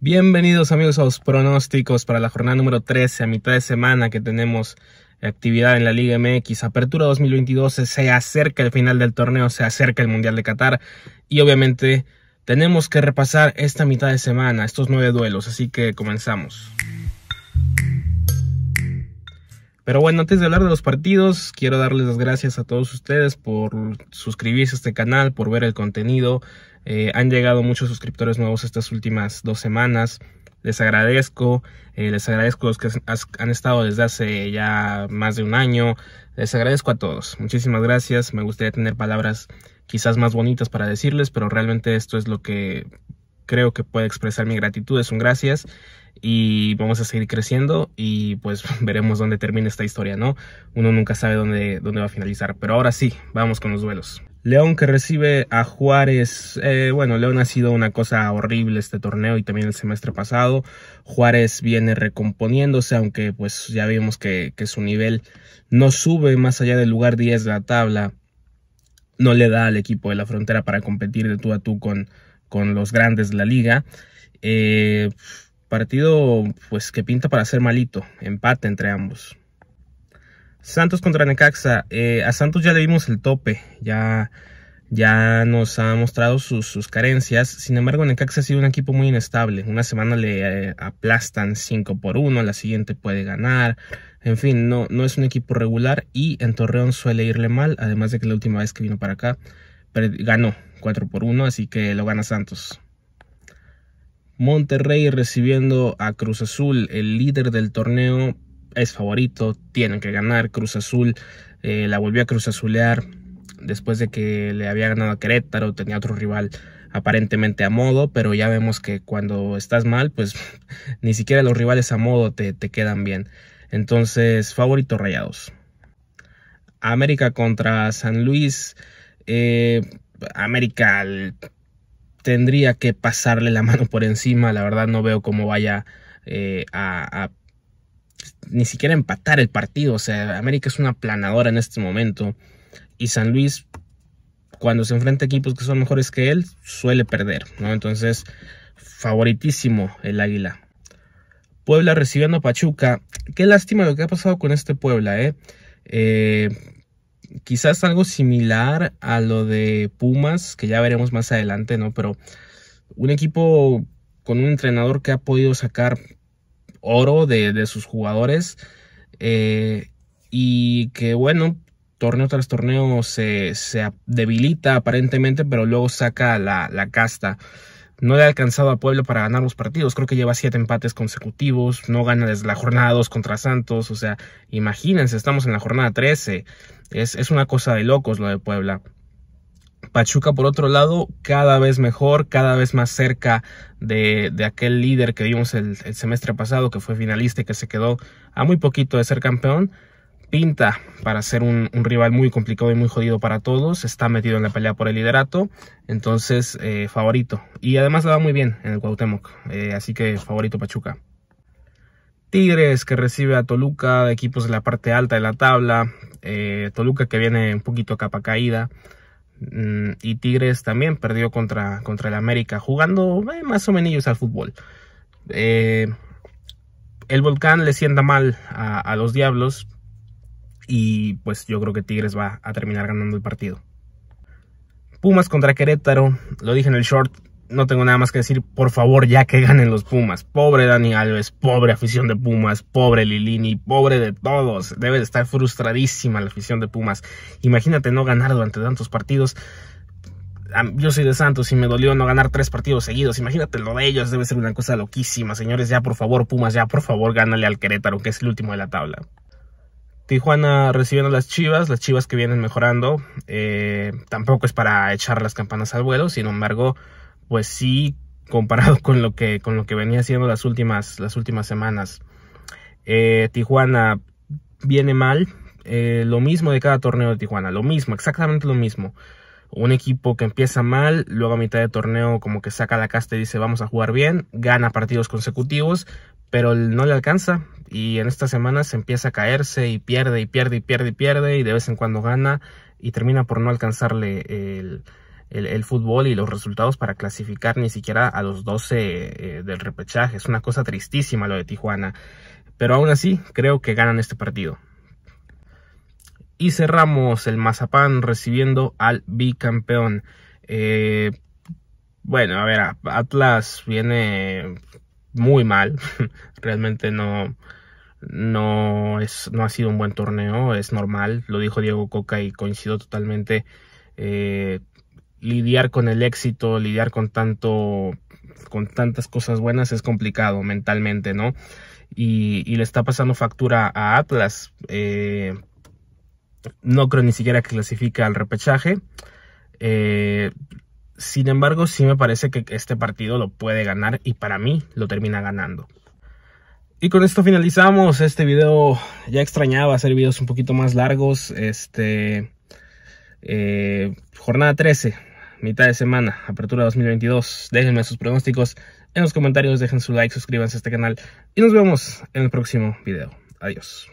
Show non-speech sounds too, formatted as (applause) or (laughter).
Bienvenidos amigos a los pronósticos para la jornada número 13, a mitad de semana que tenemos actividad en la Liga MX. Apertura 2022 se acerca el final del torneo, se acerca el Mundial de Qatar y obviamente tenemos que repasar esta mitad de semana, estos nueve duelos, así que comenzamos. Pero bueno, antes de hablar de los partidos, quiero darles las gracias a todos ustedes por suscribirse a este canal, por ver el contenido. Eh, han llegado muchos suscriptores nuevos estas últimas dos semanas. Les agradezco, eh, les agradezco a los que han estado desde hace ya más de un año. Les agradezco a todos. Muchísimas gracias. Me gustaría tener palabras quizás más bonitas para decirles, pero realmente esto es lo que creo que puede expresar mi gratitud. Es un gracias y vamos a seguir creciendo y pues (laughs) veremos dónde termina esta historia, ¿no? Uno nunca sabe dónde, dónde va a finalizar. Pero ahora sí, vamos con los duelos. León que recibe a Juárez, eh, bueno, León ha sido una cosa horrible este torneo y también el semestre pasado. Juárez viene recomponiéndose, aunque pues ya vimos que, su nivel no sube más allá del lugar 10 de la tabla. No le da al equipo de la frontera para competir de tú a tú con, con los grandes de la liga. Eh, partido pues que pinta para ser malito, empate entre ambos. Santos contra Necaxa. Eh, a Santos ya le vimos el tope. Ya, ya nos ha mostrado sus, carencias. Sin embargo, Necaxa ha sido un equipo muy inestable. Una semana le eh, aplastan 5 por 1, la siguiente puede ganar. En fin, no, no es un equipo regular y en Torreón suele irle mal. Además de que la última vez que vino para acá ganó 4 por 1, así que lo gana Santos. Monterrey recibiendo a Cruz Azul, el líder del torneo, es favorito, tienen que ganar. Cruz Azul eh, la volvió a Cruz Azulear después de que le había ganado a Querétaro, tenía otro rival aparentemente a modo, pero ya vemos que cuando estás mal, pues (laughs) ni siquiera los rivales a modo te, quedan bien. Entonces, favorito rayados. América contra San Luis. Eh, América tendría que pasarle la (laughs) mano por encima. La verdad no veo cómo vaya eh, a, a, ni siquiera empatar el partido. O sea, América es una planadora en este momento. Y San Luis, cuando se enfrenta a equipos que son mejores que él, suele perder, ¿no? Entonces, favoritísimo el Águila. Puebla recibiendo a Pachuca. Qué lástima lo que ha pasado con este Puebla, ¿eh? eh quizás algo similar a lo de Pumas, que ya veremos más adelante, ¿no? Pero un equipo con un entrenador que ha podido sacar oro de, sus jugadores. Eh, y que bueno, torneo tras torneo se, debilita aparentemente, pero luego saca la, casta. No le ha alcanzado a Puebla para ganar los partidos. Creo que lleva siete empates consecutivos. No gana desde la jornada 2 contra Santos. O sea, imagínense, estamos en la jornada 13. Es, es una cosa de locos lo de Puebla. Pachuca, por otro lado, cada vez mejor, cada vez más cerca de, aquel líder que vimos el, semestre pasado, que fue finalista y que se quedó a muy poquito de ser campeón. Pinta para ser un, rival muy complicado y muy jodido para todos. Está metido en la pelea por el liderato. Entonces, eh, favorito. Y además le va muy bien en el Cuauhtémoc. Eh, así que favorito Pachuca. Tigres que recibe a Toluca, equipos de la parte alta de la tabla. Eh, Toluca que viene un poquito capa caída. Mm, y Tigres también perdió contra, contra el América, jugando eh, más o menos al fútbol. Eh, el volcán le sienta mal a, a, los Diablos y pues yo creo que Tigres va a terminar ganando el partido. Pumas contra Querétaro, lo dije en el short, no tengo nada más que decir, por favor, ya que ganen los Pumas. Pobre Dani Alves, pobre afición de Pumas, pobre Lilini, pobre de todos. Debe de estar frustradísima la afición de Pumas. Imagínate no ganar durante tantos partidos. Yo soy de Santos y me dolió no ganar tres partidos seguidos. Imagínate lo de ellos, debe ser una cosa loquísima. Señores, ya por favor, Pumas, ya por favor, gánale al Querétaro, que es el último de la tabla. Tijuana recibiendo las Chivas, las Chivas que vienen mejorando. Eh, tampoco es para echar las campanas al vuelo, sin embargo, pues sí, comparado (laughs) con lo que, con lo que venía haciendo las últimas, las últimas semanas. Eh, Tijuana viene mal, eh, lo mismo de cada torneo de Tijuana, lo mismo, exactamente lo mismo. Un equipo que empieza mal, luego a mitad de torneo como que saca la casta y dice vamos a jugar bien, gana partidos consecutivos, pero no le alcanza y en estas semanas empieza a caerse y pierde y pierde y pierde y pierde y de vez en cuando gana y termina por no alcanzarle el, el, fútbol y los resultados para clasificar ni siquiera a los 12 eh, del repechaje. Es una cosa tristísima lo de Tijuana. Pero aún así, creo que ganan este partido. Y cerramos el Mazapán recibiendo al bicampeón. Eh, bueno, a ver, Atlas viene muy mal. (laughs) Realmente no, no, es, no ha sido un buen torneo, es normal. Lo dijo Diego Coca y coincido totalmente. Eh, lidiar con el éxito, lidiar con tanto, con tantas cosas buenas es complicado mentalmente, ¿no? Y, le está pasando factura a Atlas. Eh, no creo ni siquiera que clasifique al repechaje. Eh, sin embargo, sí me parece que este partido lo puede ganar y para mí lo termina ganando. Y con esto finalizamos este video. Ya extrañaba hacer videos un poquito más largos. Este. Eh, jornada 13 mitad de semana, apertura 2022. Déjenme sus pronósticos en los comentarios, dejen su like, suscríbanse a este canal y nos vemos en el próximo video. Adiós.